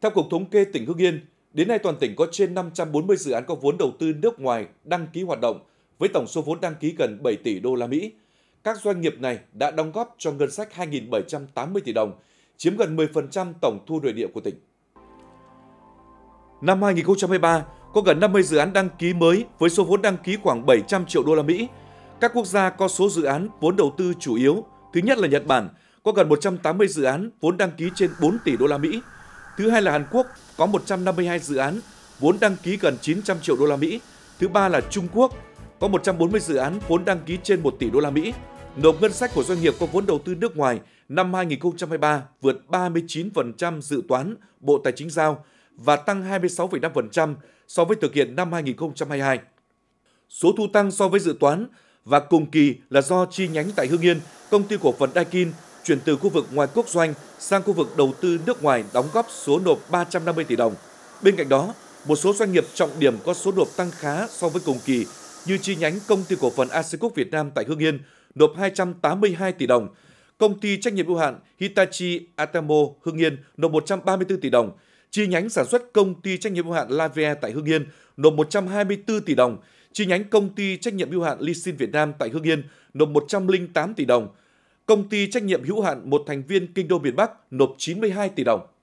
Theo Cục Thống kê tỉnh Hưng Yên, đến nay toàn tỉnh có trên 540 dự án có vốn đầu tư nước ngoài đăng ký hoạt động với tổng số vốn đăng ký gần 7 tỷ đô la Mỹ. Các doanh nghiệp này đã đóng góp cho ngân sách 2.780 tỷ đồng, chiếm gần 10% tổng thu nội địa của tỉnh. Năm 2023, có gần 50 dự án đăng ký mới với số vốn đăng ký khoảng 700 triệu đô la Mỹ. Các quốc gia có số dự án vốn đầu tư chủ yếu, thứ nhất là Nhật Bản, có gần 180 dự án vốn đăng ký trên 4 tỷ đô la Mỹ. Thứ hai là Hàn Quốc có 152 dự án vốn đăng ký gần 900 triệu đô la Mỹ. Thứ ba là Trung Quốc có 140 dự án vốn đăng ký trên 1 tỷ đô la Mỹ. Nộp ngân sách của doanh nghiệp có vốn đầu tư nước ngoài năm 2023 vượt 39% dự toán Bộ Tài chính giao và tăng 26,5% so với thực hiện năm 2022. Số thu tăng so với dự toán và cùng kỳ là do chi nhánh tại Hương Yên, công ty cổ phần Daikin chuyển từ khu vực ngoài quốc doanh sang khu vực đầu tư nước ngoài đóng góp số nộp 350 tỷ đồng. Bên cạnh đó, một số doanh nghiệp trọng điểm có số nộp tăng khá so với cùng kỳ như chi nhánh công ty cổ phần Asicup Việt Nam tại hương Yên nộp 282 tỷ đồng, công ty trách nhiệm hữu hạn Hitachi Atamo hương Yên nộp 134 tỷ đồng, chi nhánh sản xuất công ty trách nhiệm hữu hạn Lavia tại hương Yên nộp 124 tỷ đồng, chi nhánh công ty trách nhiệm hữu hạn Lisin Việt Nam tại hương Yên nộp 108 tỷ đồng, công ty trách nhiệm hữu hạn một thành viên Kinh đô miền Bắc nộp 92 tỷ đồng.